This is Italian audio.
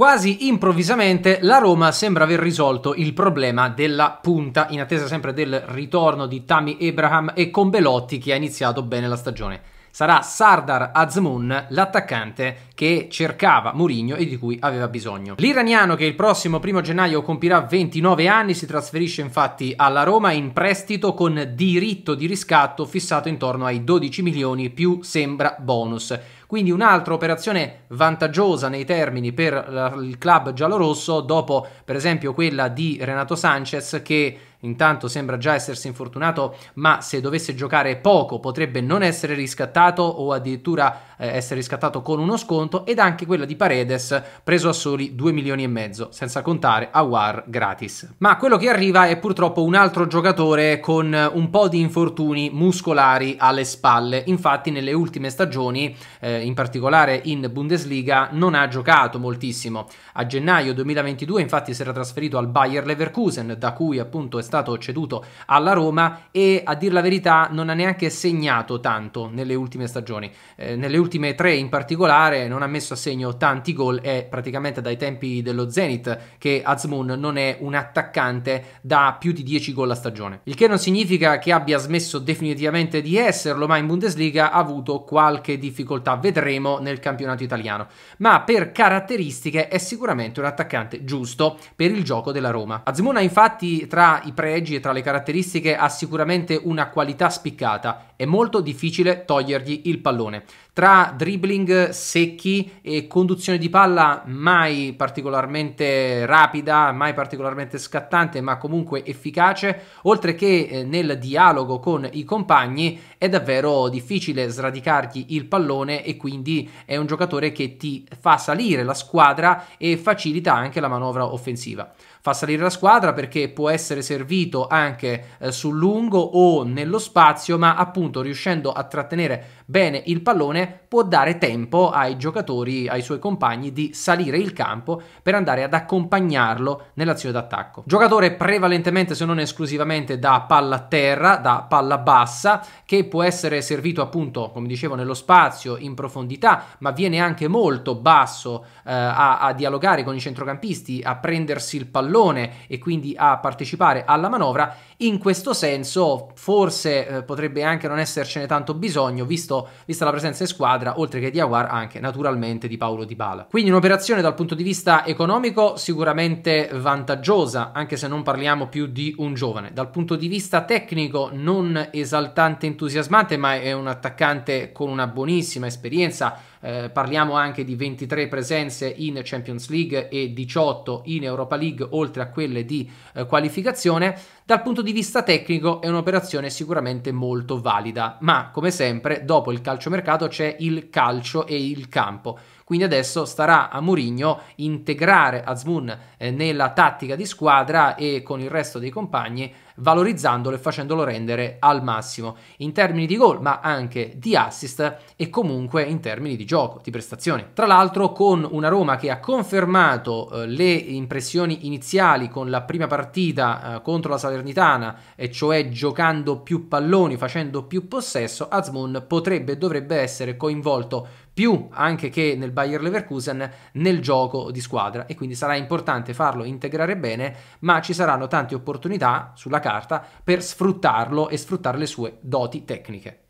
Quasi improvvisamente la Roma sembra aver risolto il problema della punta, in attesa sempre del ritorno di Tammy Abraham e con Belotti che ha iniziato bene la stagione sarà Sardar Azmoun l'attaccante che cercava Mourinho e di cui aveva bisogno. L'iraniano che il prossimo primo gennaio compirà 29 anni si trasferisce infatti alla Roma in prestito con diritto di riscatto fissato intorno ai 12 milioni più sembra bonus. Quindi un'altra operazione vantaggiosa nei termini per il club giallorosso dopo per esempio quella di Renato Sanchez che Intanto sembra già essersi infortunato, ma se dovesse giocare poco potrebbe non essere riscattato o addirittura eh, essere riscattato con uno sconto ed anche quella di Paredes preso a soli 2 milioni e mezzo, senza contare a War gratis. Ma quello che arriva è purtroppo un altro giocatore con un po' di infortuni muscolari alle spalle. Infatti nelle ultime stagioni, eh, in particolare in Bundesliga, non ha giocato moltissimo. A gennaio 2022 infatti si era trasferito al Bayer Leverkusen, da cui appunto è stato ceduto alla Roma e a dir la verità non ha neanche segnato tanto nelle ultime stagioni, eh, nelle ultime tre in particolare non ha messo a segno tanti gol è praticamente dai tempi dello Zenit che Azmoun non è un attaccante da più di 10 gol a stagione, il che non significa che abbia smesso definitivamente di esserlo, ma in Bundesliga ha avuto qualche difficoltà, vedremo nel campionato italiano, ma per caratteristiche è sicuramente un attaccante giusto per il gioco della Roma. Azmoun ha infatti tra i pregi e tra le caratteristiche ha sicuramente una qualità spiccata, è molto difficile togliergli il pallone. Tra dribbling secchi e conduzione di palla mai particolarmente rapida, mai particolarmente scattante, ma comunque efficace, oltre che eh, nel dialogo con i compagni, è davvero difficile sradicargli il pallone e quindi è un giocatore che ti fa salire la squadra e facilita anche la manovra offensiva fa salire la squadra perché può essere servito anche eh, sul lungo o nello spazio, ma appunto riuscendo a trattenere bene il pallone può dare tempo ai giocatori, ai suoi compagni di salire il campo per andare ad accompagnarlo nell'azione d'attacco. Giocatore prevalentemente se non esclusivamente da palla a terra, da palla bassa, che può essere servito appunto, come dicevo, nello spazio, in profondità, ma viene anche molto basso eh, a, a dialogare con i centrocampisti, a prendersi il pallone pallone e quindi a partecipare alla manovra. In questo senso forse eh, potrebbe anche non essercene tanto bisogno, visto, vista la presenza in squadra, oltre che di Aguar, anche naturalmente di Paolo Di Bala. Quindi un'operazione dal punto di vista economico sicuramente vantaggiosa, anche se non parliamo più di un giovane. Dal punto di vista tecnico non esaltante entusiasmante, ma è un attaccante con una buonissima esperienza eh, parliamo anche di 23 presenze in Champions League e 18 in Europa League oltre a quelle di eh, qualificazione, dal punto di vista tecnico è un'operazione sicuramente molto valida, ma come sempre dopo il calciomercato c'è il calcio e il campo. Quindi adesso starà a Mourinho integrare Azmoun eh, nella tattica di squadra e con il resto dei compagni valorizzandolo e facendolo rendere al massimo in termini di gol, ma anche di assist e comunque in termini di gioco, di prestazione. Tra l'altro con una Roma che ha confermato eh, le impressioni iniziali con la prima partita eh, contro la Salernitana, e cioè giocando più palloni, facendo più possesso, Azmoun potrebbe e dovrebbe essere coinvolto più anche che nel Bayer Leverkusen nel gioco di squadra e quindi sarà importante farlo integrare bene, ma ci saranno tante opportunità sulla carta per sfruttarlo e sfruttare le sue doti tecniche.